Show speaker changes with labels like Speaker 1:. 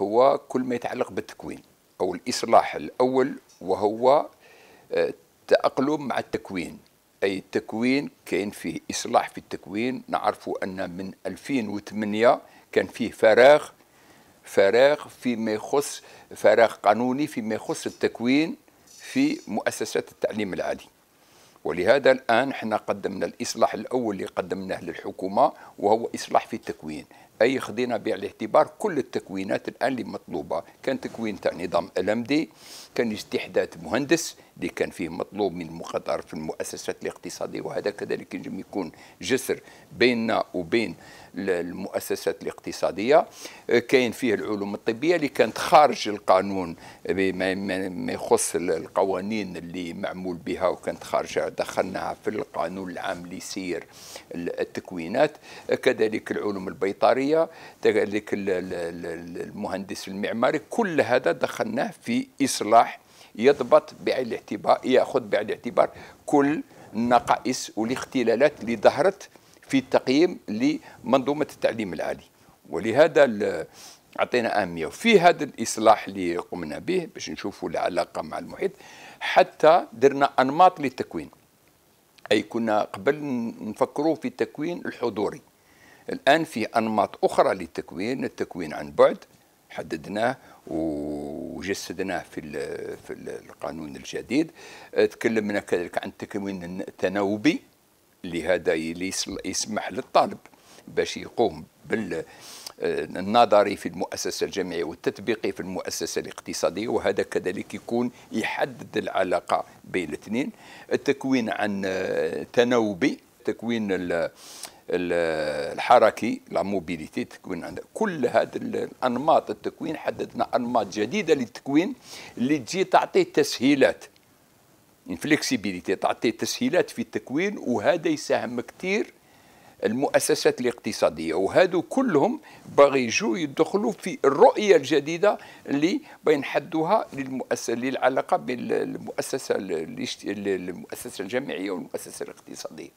Speaker 1: هو كل ما يتعلق بالتكوين أو الإصلاح الأول وهو التأقلم آه، مع التكوين أي التكوين كاين فيه إصلاح في التكوين نعرف أن من 2008 كان فيه فراغ فراغ فيما يخص فراغ قانوني فيما يخص التكوين في مؤسسات التعليم العالي ولهذا الآن احنا قدمنا الإصلاح الأول اللي قدمناه للحكومة وهو إصلاح في التكوين اي خدينا بالاعتبار كل التكوينات الان اللي مطلوبه كان تكوين تاع نظام الامدي كان استحداث مهندس اللي كان فيه مطلوب من المقاطعه في المؤسسات الاقتصاديه وهذا كذلك يجب يكون جسر بيننا وبين المؤسسات الاقتصاديه آه، كاين فيه العلوم الطبيه اللي كانت خارج القانون بما يخص القوانين اللي معمول بها وكانت خارجه دخلناها في القانون العام اللي يسير التكوينات آه، كذلك العلوم البيطريه كذلك المهندس المعماري كل هذا دخلناه في اصلاح يضبط بعين الاعتبار ياخذ بعين الاعتبار كل النقائص والاختلالات اللي ظهرت في التقييم لمنظومه التعليم العالي ولهذا اعطينا اهميه وفي هذا الاصلاح اللي قمنا به باش نشوفوا العلاقه مع المحيط حتى درنا انماط للتكوين اي كنا قبل نفكروا في التكوين الحضوري الان في انماط اخرى للتكوين التكوين عن بعد حددناه وجسدناه في في القانون الجديد تكلمنا كذلك عن التكوين التناوبي لهذا اللي يسمح للطالب باش يقوم بال آه، النظري في المؤسسة الجامعية والتطبيقي في المؤسسة الاقتصادية وهذا كذلك يكون يحدد العلاقة بين الاثنين التكوين عن آه، تناوبي تكوين الحركي لا موبيليتي التكوين عندها كل هذا الانماط التكوين حددنا انماط جديده للتكوين اللي تجي تعطي تسهيلات الفلكسيبيليتي تعطي تسهيلات في التكوين وهذا يساهم كثير المؤسسات الاقتصاديه وهذو كلهم باغي يجوا يدخلوا في الرؤيه الجديده اللي بين حدوها للمؤسسه للعلاقه بين المؤسسه المؤسسه الجامعيه والمؤسسه الاقتصاديه